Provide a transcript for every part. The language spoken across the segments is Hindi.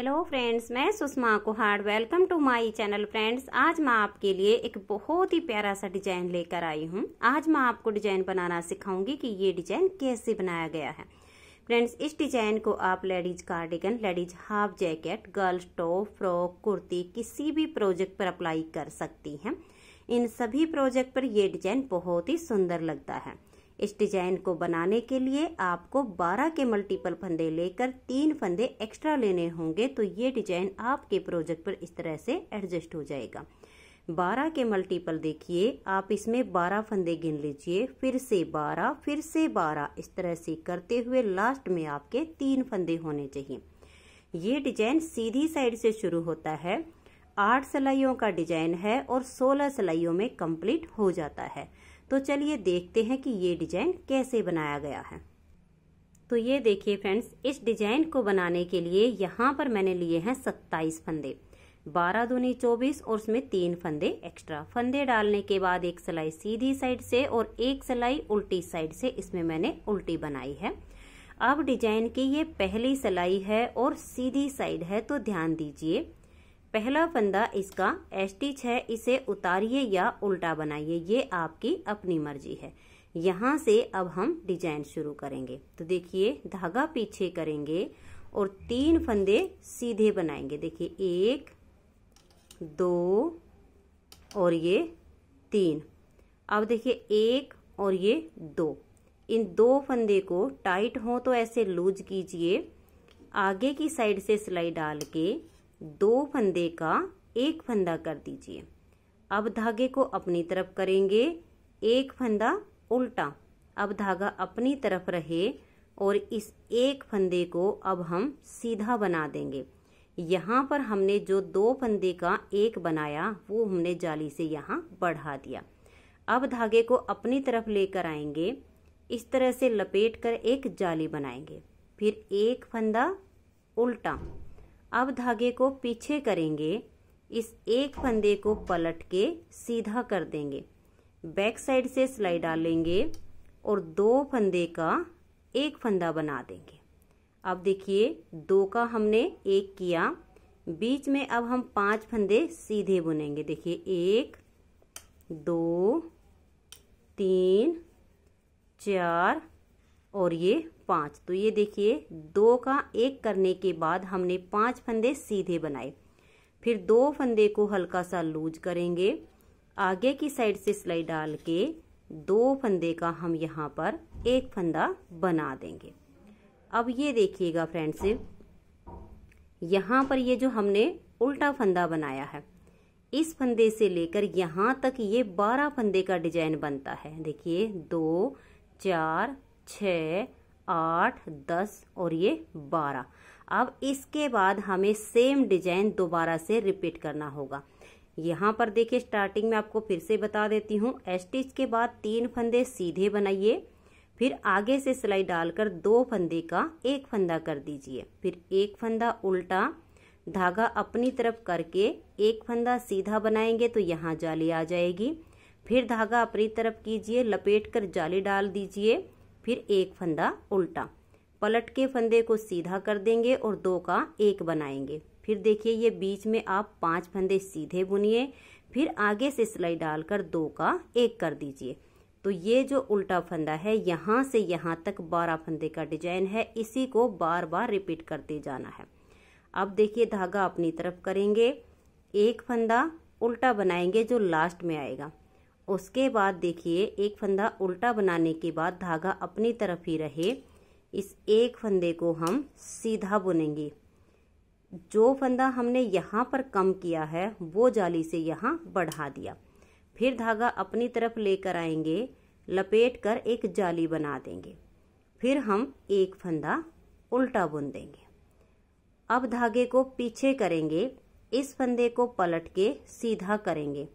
हेलो फ्रेंड्स मैं Sushma Kuhad welcome to my channel friends आज मैं आपके लिए एक बहुत ही प्यारा सा डिजाइन लेकर आई हूँ आज मैं आपको डिजाइन बनाना सिखाऊंगी कि ये डिजाइन कैसे बनाया गया है फ्रेंड्स इस डिजाइन को आप ladies cardigan ladies half jacket girls top frock kurti किसी भी प्रोजेक्ट पर अप्लाई कर सकती हैं इन सभी प्रोजेक्ट पर यह डिजाइन बहुत ही सुंदर लगता है इस डिजाइन को बनाने के लिए आपको 12 के मल्टीपल फंदे लेकर तीन फंदे एक्स्ट्रा लेने होंगे तो ये डिजाइन आपके प्रोजेक्ट पर इस तरह से एडजस्ट हो जाएगा 12 के मल्टीपल देखिए आप इसमें 12 फंदे गिन लीजिए फिर से 12 फिर से 12 इस तरह से करते हुए लास्ट में आपके तीन फंदे होने चाहिए ये डिजाइन सीधी साइड से शुरू होता है आठ सिलाइयों का डिजाइन है और सोलह सिलाइयों में कंप्लीट हो जाता है तो चलिए देखते हैं कि ये डिजाइन कैसे बनाया गया है तो ये देखिए फ्रेंड्स इस डिजाइन को बनाने के लिए यहाँ पर मैंने लिए हैं सत्ताईस फंदे बारह दूनी चौबीस और उसमें तीन फंदे एक्स्ट्रा फंदे डालने के बाद एक सिलाई सीधी साइड से और एक सिलाई उल्टी साइड से इसमें मैंने उल्टी बनाई है अब डिजाइन की ये पहली सिलाई है और सीधी साइड है तो ध्यान दीजिए पहला फंदा इसका एस्टिच है इसे उतारिए या उल्टा बनाइए ये आपकी अपनी मर्जी है यहाँ से अब हम डिजाइन शुरू करेंगे तो देखिए धागा पीछे करेंगे और तीन फंदे सीधे बनाएंगे देखिए एक दो और ये तीन अब देखिए एक और ये दो इन दो फंदे को टाइट हो तो ऐसे लूज कीजिए आगे की साइड से सिलाई डाल के दो फंदे का एक फंदा कर दीजिए अब धागे को अपनी तरफ करेंगे एक फंदा उल्टा अब धागा अपनी तरफ रहे और इस एक फंदे को अब हम सीधा बना देंगे यहाँ पर हमने जो दो फंदे का एक बनाया वो हमने जाली से यहाँ बढ़ा दिया अब धागे को अपनी तरफ लेकर आएंगे इस तरह से लपेट कर एक जाली बनाएंगे फिर एक फंदा उल्टा अब धागे को पीछे करेंगे इस एक फंदे को पलट के सीधा कर देंगे बैक साइड से सिलाई डालेंगे और दो फंदे का एक फंदा बना देंगे अब देखिए दो का हमने एक किया बीच में अब हम पांच फंदे सीधे बुनेंगे देखिए एक दो तीन चार और ये पाँच तो ये देखिए दो का एक करने के बाद हमने पाँच फंदे सीधे बनाए फिर दो फंदे को हल्का सा लूज करेंगे आगे की साइड से सिलाई डाल के दो फंदे का हम यहाँ पर एक फंदा बना देंगे अब ये देखिएगा फ्रेंड्स यहाँ पर ये जो हमने उल्टा फंदा बनाया है इस फंदे से लेकर यहाँ तक ये बारह फंदे का डिजाइन बनता है देखिए दो चार छ आठ दस और ये बारह अब इसके बाद हमें सेम डिजाइन दोबारा से रिपीट करना होगा यहाँ पर देखिए स्टार्टिंग में आपको फिर से बता देती हूँ स्टिच के बाद तीन फंदे सीधे बनाइए फिर आगे से सिलाई डालकर दो फंदे का एक फंदा कर दीजिए फिर एक फंदा उल्टा धागा अपनी तरफ करके एक फंदा सीधा बनाएंगे तो यहाँ जाली आ जाएगी फिर धागा अपनी तरफ कीजिए लपेट कर जाली डाल दीजिए फिर एक फंदा उल्टा पलट के फंदे को सीधा कर देंगे और दो का एक बनाएंगे फिर देखिए ये बीच में आप पांच फंदे सीधे बुनिए फिर आगे से सिलाई डालकर दो का एक कर दीजिए तो ये जो उल्टा फंदा है यहाँ से यहाँ तक बारह फंदे का डिजाइन है इसी को बार बार रिपीट करते जाना है अब देखिए धागा अपनी तरफ करेंगे एक फंदा उल्टा बनाएंगे जो लास्ट में आएगा उसके बाद देखिए एक फंदा उल्टा बनाने के बाद धागा अपनी तरफ ही रहे इस एक फंदे को हम सीधा बुनेंगे जो फंदा हमने यहाँ पर कम किया है वो जाली से यहाँ बढ़ा दिया फिर धागा अपनी तरफ लेकर आएंगे लपेट कर एक जाली बना देंगे फिर हम एक फंदा उल्टा बुन देंगे अब धागे को पीछे करेंगे इस फंदे को पलट के सीधा करेंगे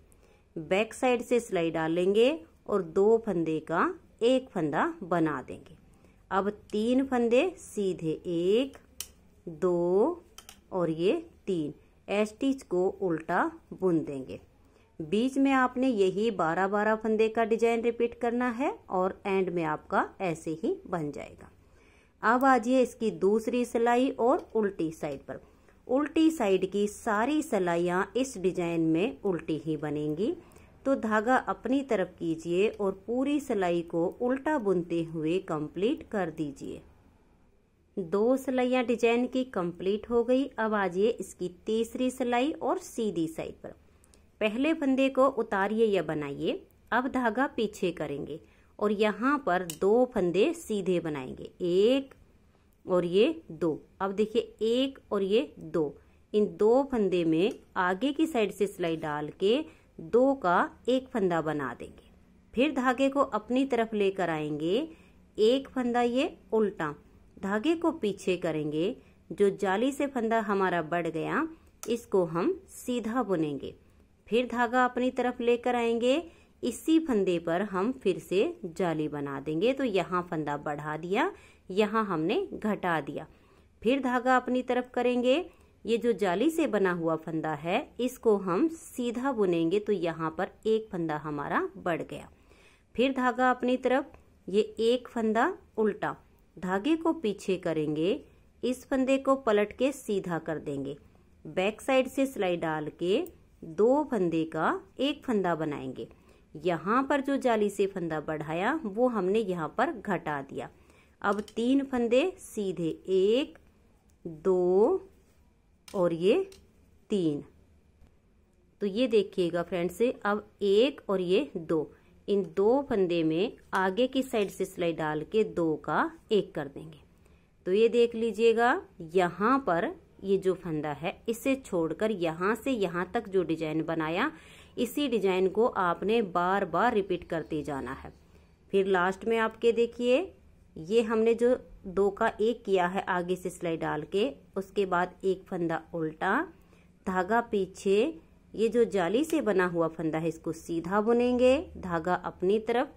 बैक साइड से सिलाई डालेंगे और दो फंदे का एक फंदा बना देंगे अब तीन फंदे सीधे एक दो और ये तीन एस्टिच को उल्टा बुन देंगे बीच में आपने यही बारह बारह फंदे का डिजाइन रिपीट करना है और एंड में आपका ऐसे ही बन जाएगा अब आ जाइए इसकी दूसरी सिलाई और उल्टी साइड पर उल्टी साइड की सारी सलाइयाँ इस डिजाइन में उल्टी ही बनेंगी तो धागा अपनी तरफ कीजिए और पूरी सिलाई को उल्टा बुनते हुए कंप्लीट कर दीजिए दो सिलाइयाँ डिजाइन की कंप्लीट हो गई अब आ जाइए इसकी तीसरी सिलाई और सीधी साइड पर पहले फंदे को उतारिए या बनाइए अब धागा पीछे करेंगे और यहाँ पर दो फंदे सीधे बनाएंगे एक और ये दो अब देखिए एक और ये दो इन दो फंदे में आगे की साइड से सिलाई डाल के दो का एक फंदा बना देंगे फिर धागे को अपनी तरफ लेकर आएंगे एक फंदा ये उल्टा धागे को पीछे करेंगे जो जाली से फंदा हमारा बढ़ गया इसको हम सीधा बुनेंगे फिर धागा अपनी तरफ लेकर आएंगे इसी फंदे पर हम फिर से जाली बना देंगे तो यहाँ फंदा बढ़ा दिया यहाँ हमने घटा दिया फिर धागा अपनी तरफ करेंगे ये जो जाली से बना हुआ फंदा है इसको हम सीधा बुनेंगे तो यहाँ पर एक फंदा हमारा बढ़ गया फिर धागा अपनी तरफ ये एक फंदा उल्टा धागे को पीछे करेंगे इस फंदे को पलट के सीधा कर देंगे बैक साइड से सिलाई डाल के दो फंदे का एक फंदा बनाएंगे यहाँ पर जो जाली से फंदा बढ़ाया वो हमने यहाँ पर घटा दिया अब तीन फंदे सीधे एक दो और ये तीन तो ये देखिएगा फ्रेंड से अब एक और ये दो इन दो फंदे में आगे की साइड से सिलाई डाल के दो का एक कर देंगे तो ये देख लीजिएगा यहाँ पर ये जो फंदा है इसे छोड़कर यहाँ से यहाँ तक जो डिजाइन बनाया इसी डिजाइन को आपने बार बार रिपीट करते जाना है फिर लास्ट में आपके देखिए ये हमने जो दो का एक किया है आगे से सिलाई डाल के उसके बाद एक फंदा उल्टा धागा पीछे ये जो जाली से बना हुआ फंदा है इसको सीधा बुनेंगे धागा अपनी तरफ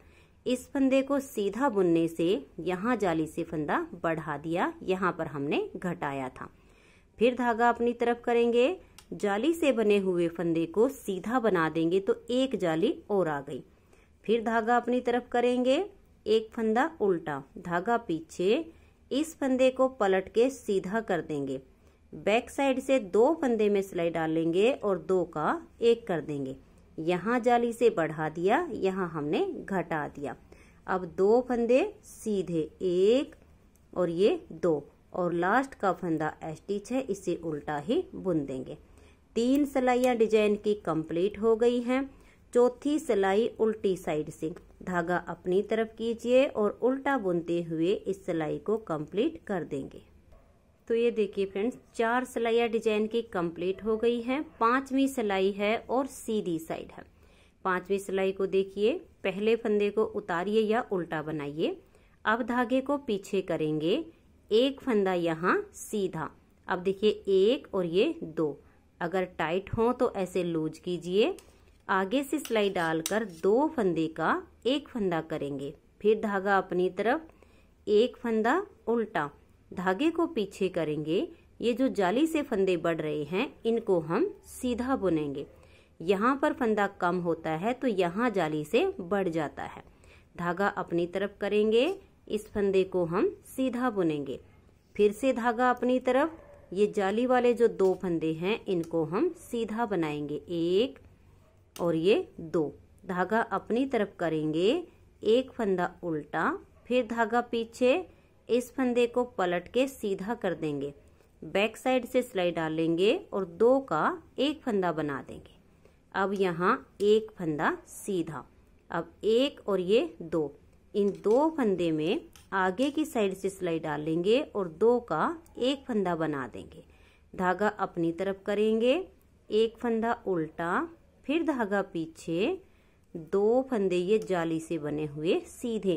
इस फंदे को सीधा बुनने से यहाँ जाली से फंदा बढ़ा दिया यहाँ पर हमने घटाया था फिर धागा अपनी तरफ करेंगे जाली से बने हुए फंदे को सीधा बना देंगे तो एक जाली और आ गई फिर धागा अपनी तरफ करेंगे एक फंदा उल्टा धागा पीछे इस फंदे को पलट के सीधा कर देंगे बैक साइड से दो फंदे में सिलाई डालेंगे और दो का एक कर देंगे यहाँ जाली से बढ़ा दिया यहाँ हमने घटा दिया अब दो फंदे सीधे एक और ये दो और लास्ट का फंदा एस्टिच है इसे उल्टा ही बुन देंगे तीन सिलाइया डिजाइन की कंप्लीट हो गई हैं चौथी सिलाई उल्टी साइड से धागा अपनी तरफ कीजिए और उल्टा बुनते हुए इस सिलाई को कंप्लीट कर देंगे तो ये देखिए फ्रेंड्स चार सिलाइयाँ डिजाइन की कंप्लीट हो गई है पांचवी सिलाई है और सीधी साइड है पांचवी सिलाई को देखिए पहले फंदे को उतारिए या उल्टा बनाइए अब धागे को पीछे करेंगे एक फंदा यहाँ सीधा अब देखिए एक और ये दो अगर टाइट हो तो ऐसे लूज कीजिए आगे से सिलाई डालकर दो फंदे का एक फंदा करेंगे फिर धागा अपनी तरफ एक फंदा उल्टा धागे को पीछे करेंगे ये जो जाली से फंदे बढ़ रहे हैं इनको हम सीधा बुनेंगे यहाँ पर फंदा कम होता है तो यहाँ जाली से बढ़ जाता है धागा अपनी तरफ करेंगे इस फंदे को हम सीधा बुनेंगे फिर से धागा अपनी तरफ ये जाली वाले जो दो फंदे हैं इनको हम सीधा बनाएंगे एक और ये दो धागा अपनी तरफ करेंगे एक फंदा उल्टा फिर धागा पीछे इस फंदे को पलट के सीधा कर देंगे बैक साइड से सिलाई डालेंगे और दो का एक फंदा बना देंगे अब यहाँ एक फंदा सीधा अब एक और ये दो इन दो फंदे में आगे की साइड से सिलाई डालेंगे और दो का एक फंदा बना देंगे धागा अपनी तरफ करेंगे एक फंदा उल्टा फिर धागा पीछे दो फंदे ये जाली से बने हुए सीधे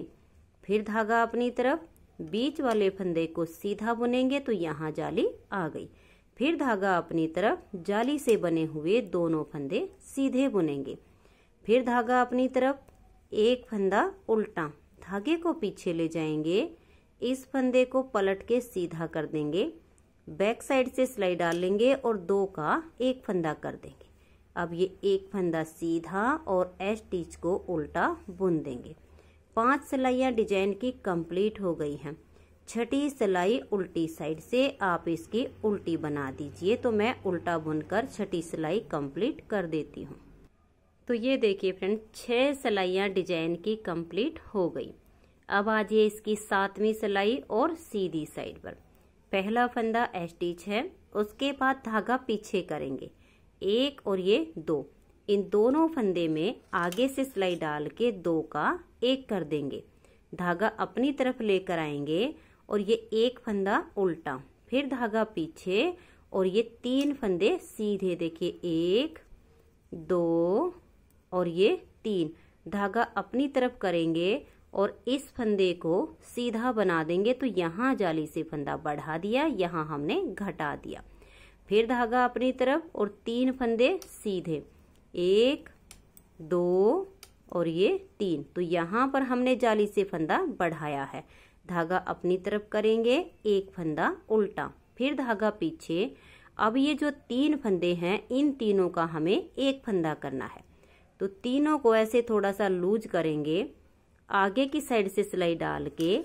फिर धागा अपनी तरफ बीच वाले फंदे को सीधा बुनेंगे तो यहाँ जाली आ गई फिर धागा अपनी तरफ जाली से बने हुए दोनों फंदे सीधे बुनेंगे फिर धागा अपनी तरफ एक फंदा उल्टा धागे को पीछे ले जाएंगे इस फंदे को पलट के सीधा कर देंगे बैक साइड से सिलाई डाल लेंगे और दो का एक फंदा कर देंगे अब ये एक फंदा सीधा और एच टीच को उल्टा बुन देंगे पांच सिलाइयाँ डिजाइन की कंप्लीट हो गई हैं छठी सिलाई उल्टी साइड से आप इसकी उल्टी बना दीजिए तो मैं उल्टा बुनकर छठी सिलाई कंप्लीट कर देती हूँ तो ये देखिए फ्रेंड छह सिलाइयाँ डिजाइन की कंप्लीट हो गई अब आ जाइए इसकी सातवीं सिलाई और सीधी साइड पर पहला फंदा एस्टिच है उसके बाद धागा पीछे करेंगे एक और ये दो इन दोनों फंदे में आगे से सिलाई डाल के दो का एक कर देंगे धागा अपनी तरफ लेकर आएंगे और ये एक फंदा उल्टा फिर धागा पीछे और ये तीन फंदे सीधे देखिए एक दो और ये तीन धागा अपनी तरफ करेंगे और इस फंदे को सीधा बना देंगे तो यहाँ जाली से फंदा बढ़ा दिया यहाँ हमने घटा दिया फिर धागा अपनी तरफ और तीन फंदे सीधे एक दो और ये तीन तो यहाँ पर हमने जाली से फंदा बढ़ाया है धागा अपनी तरफ करेंगे एक फंदा उल्टा फिर धागा पीछे अब ये जो तीन फंदे हैं इन तीनों का हमें एक फंदा करना है तो तीनों को ऐसे थोड़ा सा लूज करेंगे आगे की साइड से सिलाई डाल के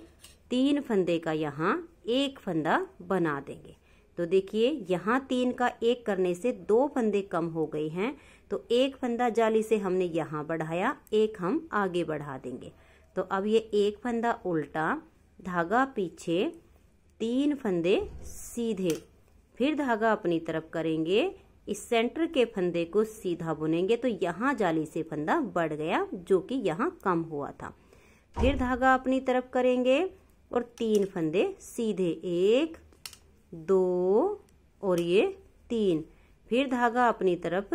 तीन फंदे का यहाँ एक फंदा बना देंगे तो देखिए यहाँ तीन का एक करने से दो फंदे कम हो गए हैं तो एक फंदा जाली से हमने यहाँ बढ़ाया एक हम आगे बढ़ा देंगे तो अब ये एक फंदा उल्टा धागा पीछे तीन फंदे सीधे फिर धागा अपनी तरफ करेंगे इस सेंटर के फंदे को सीधा बुनेंगे तो यहाँ जाली से फंदा बढ़ गया जो कि यहाँ कम हुआ था फिर धागा अपनी तरफ करेंगे और तीन फंदे सीधे एक दो और ये तीन फिर धागा अपनी तरफ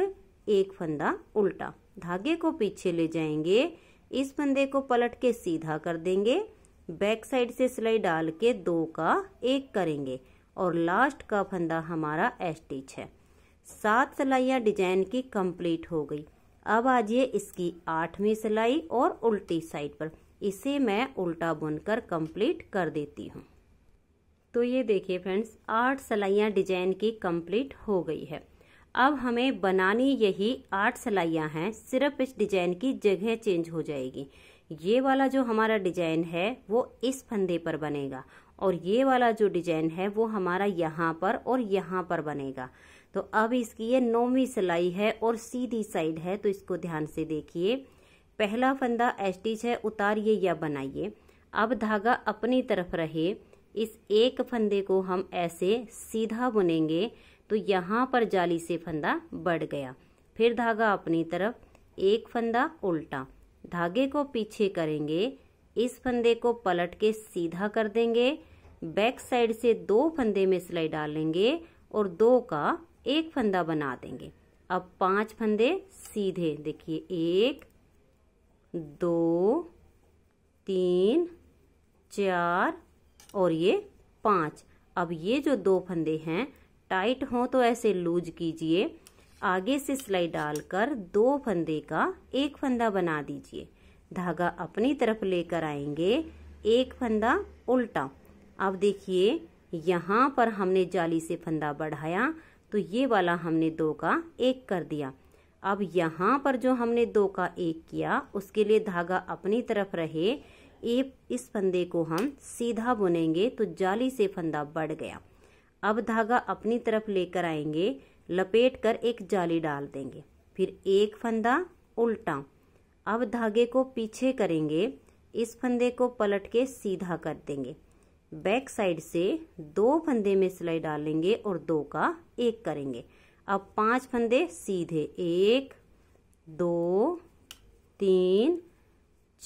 एक फंदा उल्टा धागे को पीछे ले जाएंगे इस फंदे को पलट के सीधा कर देंगे बैक साइड से सिलाई डाल के दो का एक करेंगे और लास्ट का फंदा हमारा एस्टिच है सात सिलाइयाँ डिजाइन की कंप्लीट हो गई अब आज ये इसकी आठवीं सिलाई और उल्टी साइड पर इसे मैं उल्टा बुनकर कंप्लीट कर देती हूँ तो ये देखिए फ्रेंड्स आठ सलाइयाँ डिजाइन की कंप्लीट हो गई है अब हमें बनानी यही आठ सलाइयाँ हैं सिर्फ इस डिजाइन की जगह चेंज हो जाएगी ये वाला जो हमारा डिजाइन है वो इस फंदे पर बनेगा और ये वाला जो डिजाइन है वो हमारा यहाँ पर और यहाँ पर बनेगा तो अब इसकी ये नौवीं सिलाई है और सीधी साइड है तो इसको ध्यान से देखिए पहला फंदा एस्टिच है उतारिए या बनाइए अब धागा अपनी तरफ रहे इस एक फंदे को हम ऐसे सीधा बुनेंगे तो यहाँ पर जाली से फंदा बढ़ गया फिर धागा अपनी तरफ एक फंदा उल्टा धागे को पीछे करेंगे इस फंदे को पलट के सीधा कर देंगे बैक साइड से दो फंदे में सिलाई डालेंगे और दो का एक फंदा बना देंगे अब पांच फंदे सीधे देखिए एक दो तीन चार और ये पाँच अब ये जो दो फंदे हैं टाइट हो तो ऐसे लूज कीजिए आगे से सिलाई डालकर दो फंदे का एक फंदा बना दीजिए धागा अपनी तरफ लेकर आएंगे एक फंदा उल्टा अब देखिए यहाँ पर हमने जाली से फंदा बढ़ाया तो ये वाला हमने दो का एक कर दिया अब यहाँ पर जो हमने दो का एक किया उसके लिए धागा अपनी तरफ रहे ए इस फंदे को हम सीधा बुनेंगे तो जाली से फंदा बढ़ गया अब धागा अपनी तरफ लेकर आएंगे लपेट कर एक जाली डाल देंगे फिर एक फंदा उल्टा अब धागे को पीछे करेंगे इस फंदे को पलट के सीधा कर देंगे बैक साइड से दो फंदे में सिलाई डालेंगे और दो का एक करेंगे अब पांच फंदे सीधे एक दो तीन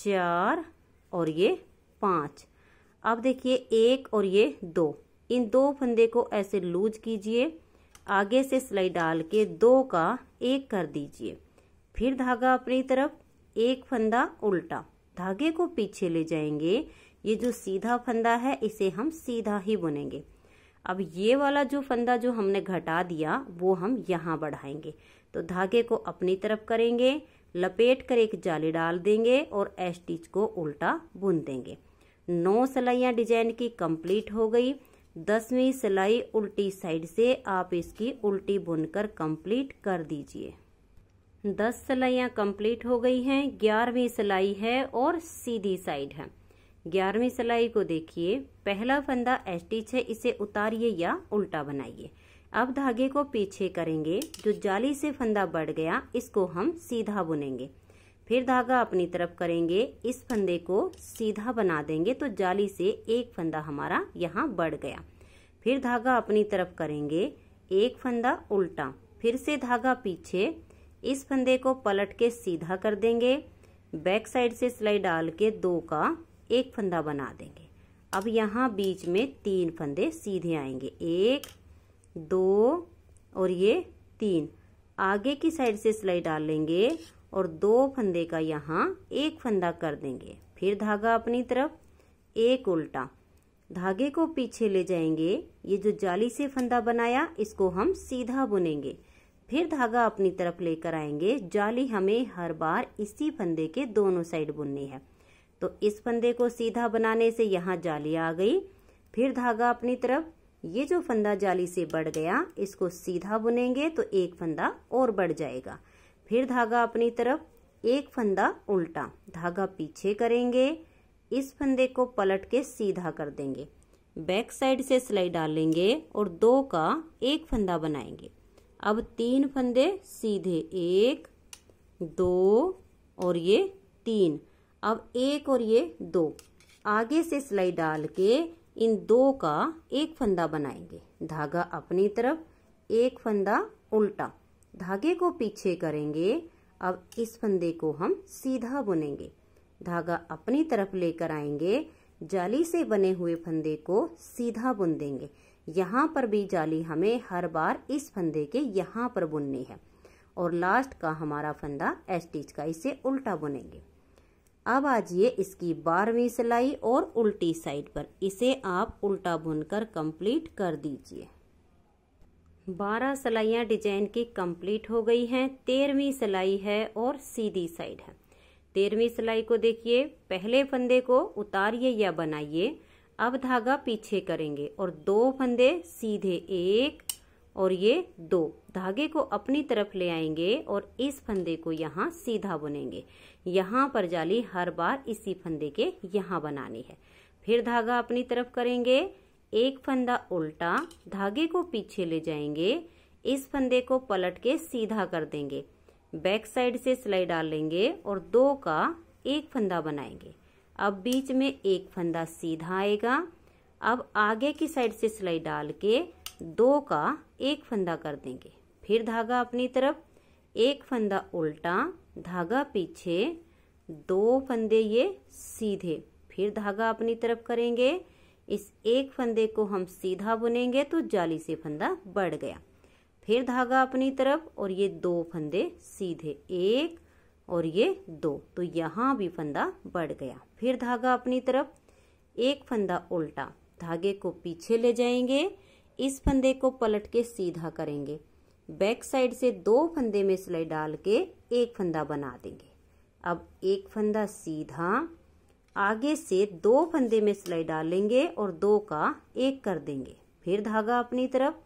चार और ये पाँच अब देखिए एक और ये दो इन दो फंदे को ऐसे लूज कीजिए आगे से सिलाई डाल के दो का एक कर दीजिए फिर धागा अपनी तरफ एक फंदा उल्टा धागे को पीछे ले जाएंगे ये जो सीधा फंदा है इसे हम सीधा ही बुनेंगे अब ये वाला जो फंदा जो हमने घटा दिया वो हम यहाँ बढ़ाएंगे तो धागे को अपनी तरफ करेंगे लपेट कर एक जाली डाल देंगे और एस्टिच को उल्टा बुन देंगे नौ सिलाइयाँ डिजाइन की कंप्लीट हो गई दसवीं सिलाई उल्टी साइड से आप इसकी उल्टी बुनकर कंप्लीट कर दीजिए दस सिलाइयाँ कंप्लीट हो गई हैं ग्यारहवीं सिलाई है और सीधी साइड है ग्यारहवीं सिलाई को देखिए पहला फंदा एस्टिच है इसे उतारिए या उल्टा बनाइए अब धागे को पीछे करेंगे जो जाली से फंदा बढ़ गया इसको हम सीधा बुनेंगे फिर धागा अपनी तरफ करेंगे इस फंदे को सीधा बना देंगे तो जाली से एक फंदा हमारा यहाँ बढ़ गया फिर धागा अपनी तरफ करेंगे एक फंदा उल्टा फिर से धागा पीछे इस फंदे को पलट के सीधा कर देंगे बैक साइड से सिलाई डाल के दो का एक फंदा बना देंगे अब यहाँ बीच में तीन फंदे सीधे आएंगे एक दो और ये तीन आगे की साइड से सिलाई डाल लेंगे और दो फंदे का यहाँ एक फंदा कर देंगे फिर धागा अपनी तरफ एक उल्टा धागे को पीछे ले जाएंगे ये जो जाली से फंदा बनाया इसको हम सीधा बुनेंगे फिर धागा अपनी तरफ लेकर आएंगे जाली हमें हर बार इसी फंदे के दोनों साइड बुननी है तो इस फंदे को सीधा बनाने से यहाँ जाली आ गई फिर धागा अपनी तरफ ये जो फंदा जाली से बढ़ गया इसको सीधा बुनेंगे तो एक फंदा और बढ़ जाएगा फिर धागा अपनी तरफ एक फंदा उल्टा धागा पीछे करेंगे इस फंदे को पलट के सीधा कर देंगे बैक साइड से सिलाई डालेंगे और दो का एक फंदा बनाएंगे अब तीन फंदे सीधे एक दो और ये तीन अब एक और ये दो आगे से सिलाई डाल के इन दो का एक फंदा बनाएंगे धागा अपनी तरफ एक फंदा उल्टा धागे को पीछे करेंगे अब इस फंदे को हम सीधा बुनेंगे धागा अपनी तरफ लेकर आएंगे जाली से बने हुए फंदे को सीधा बुन देंगे यहाँ पर भी जाली हमें हर बार इस फंदे के यहाँ पर बुननी है और लास्ट का हमारा फंदा एस्टिच का इसे उल्टा बुनेंगे अब आज ये इसकी बारहवीं सिलाई और उल्टी साइड पर इसे आप उल्टा बुनकर कंप्लीट कर दीजिए बारह सिलाइयाँ डिजाइन की कंप्लीट हो गई हैं तेरहवीं सिलाई है और सीधी साइड है तेरहवीं सिलाई को देखिए पहले फंदे को उतारिए या बनाइए अब धागा पीछे करेंगे और दो फंदे सीधे एक और ये दो धागे को अपनी तरफ ले आएंगे और इस फंदे को यहाँ सीधा बुनेंगे यहाँ पर जाली हर बार इसी फंदे के यहाँ बनानी है फिर धागा अपनी तरफ करेंगे एक फंदा उल्टा धागे को पीछे ले जाएंगे इस फंदे को पलट के सीधा कर देंगे बैक साइड से सिलाई डाल लेंगे और दो का एक फंदा बनाएंगे अब बीच में एक फंदा सीधा आएगा अब आगे की साइड से सिलाई डाल के दो का एक फंदा कर देंगे फिर धागा अपनी तरफ एक फंदा उल्टा धागा पीछे दो फंदे ये सीधे फिर धागा अपनी तरफ करेंगे इस एक फंदे को हम सीधा बुनेंगे तो जाली से फंदा बढ़ गया फिर धागा अपनी तरफ और ये दो फंदे सीधे एक और ये दो तो यहाँ भी फंदा बढ़ गया फिर धागा अपनी तरफ एक फंदा उल्टा धागे को पीछे ले जाएंगे इस फंदे को पलट के सीधा करेंगे बैक साइड से दो फंदे में सिलाई डाल के एक फंदा बना देंगे अब एक फंदा सीधा आगे से दो फंदे में सिलाई डालेंगे और दो का एक कर देंगे फिर धागा अपनी तरफ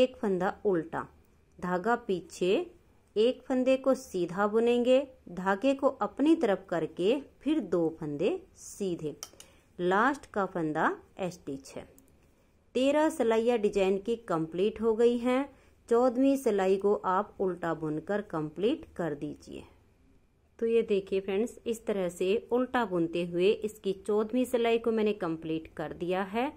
एक फंदा उल्टा धागा पीछे एक फंदे को सीधा बुनेंगे धागे को अपनी तरफ करके फिर दो फंदे सीधे लास्ट का फंदा एस्टिच है तेरह सिलाइयाँ डिजाइन की कंप्लीट हो गई हैं चौदहवीं सिलाई को आप उल्टा बुनकर कंप्लीट कर दीजिए तो ये देखिए फ्रेंड्स इस तरह से उल्टा बुनते हुए इसकी चौदहवीं सिलाई को मैंने कंप्लीट कर दिया है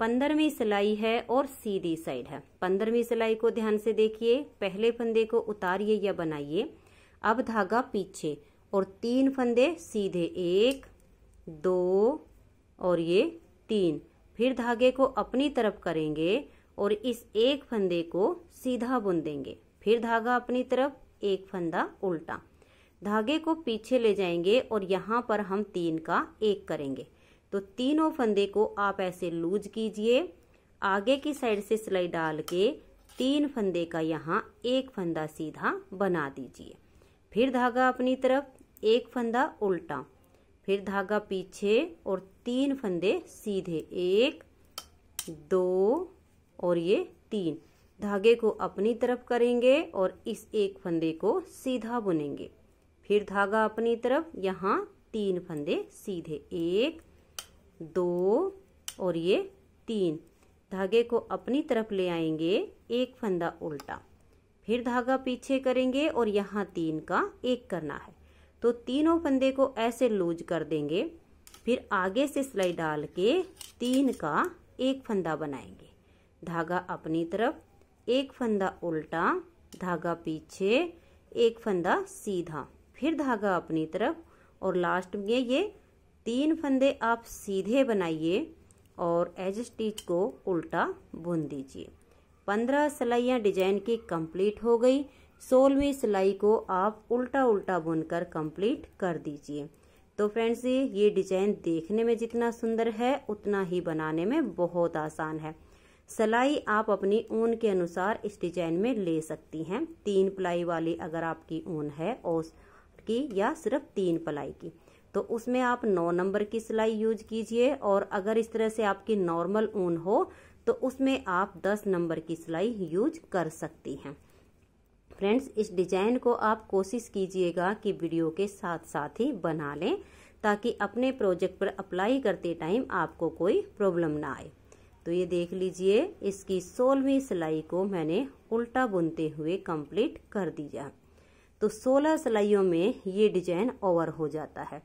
पंद्रहवीं सिलाई है और सीधी साइड है पंद्रहवीं सिलाई को ध्यान से देखिए पहले फंदे को उतारिए या बनाइए अब धागा पीछे और तीन फंदे सीधे एक दो और ये तीन फिर धागे को अपनी तरफ करेंगे और इस एक फंदे को सीधा बुन देंगे फिर धागा अपनी तरफ एक फंदा उल्टा धागे को पीछे ले जाएंगे और यहाँ पर हम तीन का एक करेंगे तो तीनों फंदे को आप ऐसे लूज कीजिए आगे की साइड से सिलाई डाल के तीन फंदे का यहाँ एक फंदा सीधा बना दीजिए फिर धागा अपनी तरफ एक फंदा उल्टा फिर धागा पीछे और तीन फंदे सीधे एक दो और ये तीन धागे को अपनी तरफ करेंगे और इस एक फंदे को सीधा बुनेंगे फिर धागा अपनी तरफ यहाँ तीन फंदे सीधे एक दो और ये तीन धागे को अपनी तरफ ले आएंगे एक फंदा उल्टा फिर धागा पीछे करेंगे और यहाँ तीन का एक करना है तो तीनों फंदे को ऐसे लूज कर देंगे फिर आगे से सिलाई डाल के तीन का एक फंदा बनाएंगे धागा अपनी तरफ एक फंदा उल्टा धागा पीछे एक फंदा सीधा फिर धागा अपनी तरफ और लास्ट में ये तीन फंदे आप सीधे बनाइए और एज स्टिच को उल्टा बुन दीजिए पंद्रह सिलाइयाँ डिजाइन की कंप्लीट हो गई सोलहवीं सिलाई को आप उल्टा उल्टा बुनकर कंप्लीट कर दीजिए तो फ्रेंड्स ये ये डिजाइन देखने में जितना सुंदर है उतना ही बनाने में बहुत आसान है सलाई आप अपनी ऊन के अनुसार इस डिजाइन में ले सकती हैं तीन प्लाई वाली अगर आपकी ऊन है ओस की या सिर्फ तीन प्लाई की तो उसमें आप नौ नंबर की सिलाई यूज कीजिए और अगर इस तरह से आपकी नॉर्मल ऊन हो तो उसमें आप दस नंबर की सिलाई यूज कर सकती हैं फ्रेंड्स इस डिजाइन को आप कोशिश कीजिएगा कि वीडियो के साथ साथ ही बना लें ताकि अपने प्रोजेक्ट पर अप्लाई करते टाइम आपको कोई प्रॉब्लम ना आए तो ये देख लीजिए इसकी सोलहवीं सिलाई को मैंने उल्टा बुनते हुए कंप्लीट कर दिया तो सोलह सिलाइयों में ये डिजाइन ओवर हो जाता है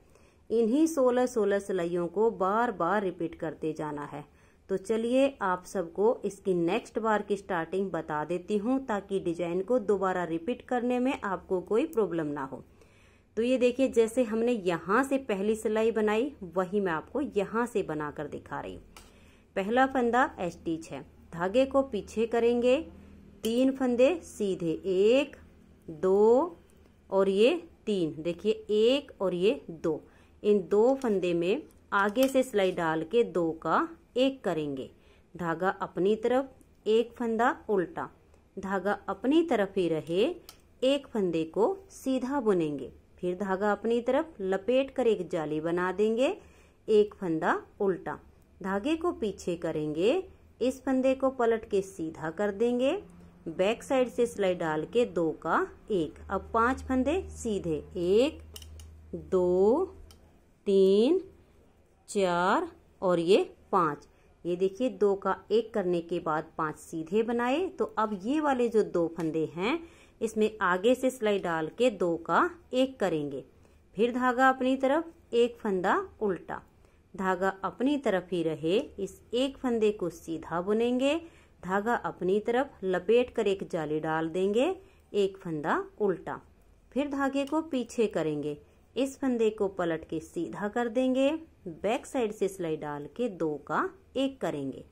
इन्हीं सोलह सोलह सिलाइयों को बार बार रिपीट करते जाना है तो चलिए आप सबको इसकी नेक्स्ट बार की स्टार्टिंग बता देती हूँ ताकि डिजाइन को दोबारा रिपीट करने में आपको कोई प्रॉब्लम ना हो तो ये देखिए जैसे हमने यहाँ से पहली सिलाई बनाई वही मैं आपको यहाँ से बनाकर दिखा रही हूँ पहला फंदा एस्टिच है धागे को पीछे करेंगे तीन फंदे सीधे एक दो और ये तीन देखिए एक और ये दो इन दो फंदे में आगे से सिलाई डाल के दो का एक करेंगे धागा अपनी तरफ एक फंदा उल्टा धागा अपनी तरफ ही रहे एक फंदे को सीधा बुनेंगे फिर धागा अपनी तरफ लपेट कर एक जाली बना देंगे एक फंदा उल्टा धागे को पीछे करेंगे इस फंदे को पलट के सीधा कर देंगे बैक साइड से सिलाई डाल के दो का एक अब पांच फंदे सीधे एक दो तीन चार और ये पाँच ये देखिए दो का एक करने के बाद पाँच सीधे बनाए तो अब ये वाले जो दो फंदे हैं इसमें आगे से सिलाई डाल के दो का एक करेंगे फिर धागा अपनी तरफ एक फंदा उल्टा धागा अपनी तरफ ही रहे इस एक फंदे को सीधा बुनेंगे धागा अपनी तरफ लपेट कर एक जाली डाल देंगे एक फंदा उल्टा फिर धागे को पीछे करेंगे इस फंदे को पलट के सीधा कर देंगे बैक साइड से सिलाई डाल के दो का एक करेंगे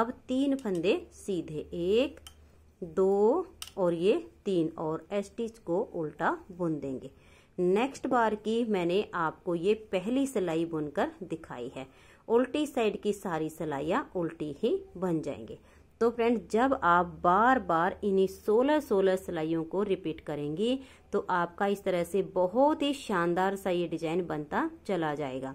अब तीन फंदे सीधे एक दो और ये तीन और एस्टिच को उल्टा बुन देंगे नेक्स्ट बार की मैंने आपको ये पहली सिलाई बुनकर दिखाई है उल्टी साइड की सारी सिलाइयाँ उल्टी ही बन जाएंगे तो फ्रेंड जब आप बार बार इन्हीं सोलह सोलह सिलाइयों को रिपीट करेंगी तो आपका इस तरह से बहुत ही शानदार सा ये डिजाइन बनता चला जाएगा